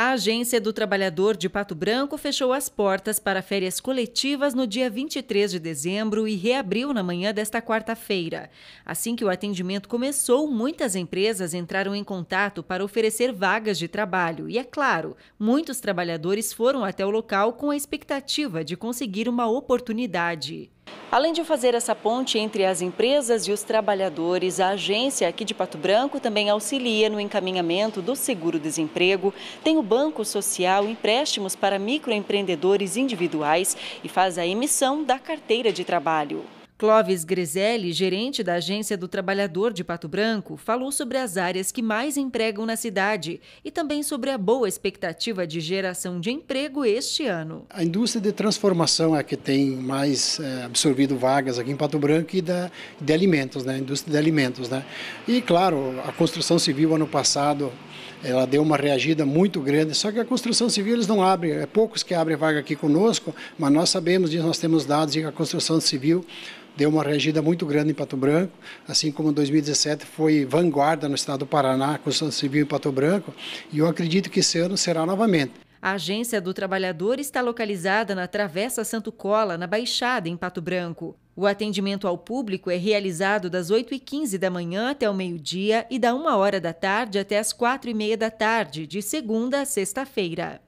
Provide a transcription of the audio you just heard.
A Agência do Trabalhador de Pato Branco fechou as portas para férias coletivas no dia 23 de dezembro e reabriu na manhã desta quarta-feira. Assim que o atendimento começou, muitas empresas entraram em contato para oferecer vagas de trabalho. E é claro, muitos trabalhadores foram até o local com a expectativa de conseguir uma oportunidade. Além de fazer essa ponte entre as empresas e os trabalhadores, a agência aqui de Pato Branco também auxilia no encaminhamento do seguro-desemprego, tem o Banco Social, empréstimos para microempreendedores individuais e faz a emissão da carteira de trabalho. Clóvis Greselli, gerente da Agência do Trabalhador de Pato Branco, falou sobre as áreas que mais empregam na cidade e também sobre a boa expectativa de geração de emprego este ano. A indústria de transformação é a que tem mais é, absorvido vagas aqui em Pato Branco e da, de alimentos, né? indústria de alimentos. Né? E, claro, a construção civil ano passado ela deu uma reagida muito grande, só que a construção civil eles não abrem, é poucos que abrem vaga aqui conosco, mas nós sabemos disso, nós temos dados de que a construção civil deu uma reagida muito grande em Pato Branco, assim como 2017 foi vanguarda no estado do Paraná, construção civil em Pato Branco, e eu acredito que esse ano será novamente. A agência do trabalhador está localizada na Travessa Santo Cola, na Baixada, em Pato Branco. O atendimento ao público é realizado das 8h15 da manhã até o meio-dia e da 1 hora da tarde até as 4h30 da tarde, de segunda a sexta-feira.